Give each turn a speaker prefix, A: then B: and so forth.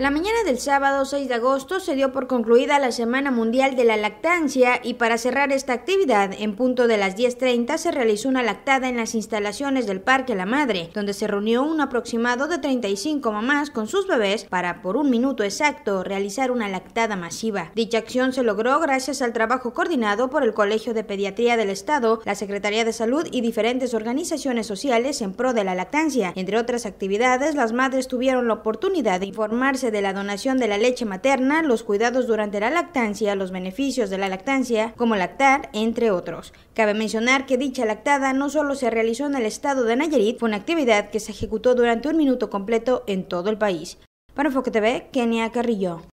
A: La mañana del sábado 6 de agosto se dio por concluida la Semana Mundial de la Lactancia y para cerrar esta actividad, en punto de las 10.30 se realizó una lactada en las instalaciones del Parque La Madre, donde se reunió un aproximado de 35 mamás con sus bebés para, por un minuto exacto, realizar una lactada masiva. Dicha acción se logró gracias al trabajo coordinado por el Colegio de Pediatría del Estado, la Secretaría de Salud y diferentes organizaciones sociales en pro de la lactancia. Entre otras actividades, las madres tuvieron la oportunidad de informarse de la donación de la leche materna, los cuidados durante la lactancia, los beneficios de la lactancia, como lactar, entre otros. Cabe mencionar que dicha lactada no solo se realizó en el estado de Nayarit, fue una actividad que se ejecutó durante un minuto completo en todo el país. Para Enfoque TV, Kenia Carrillo.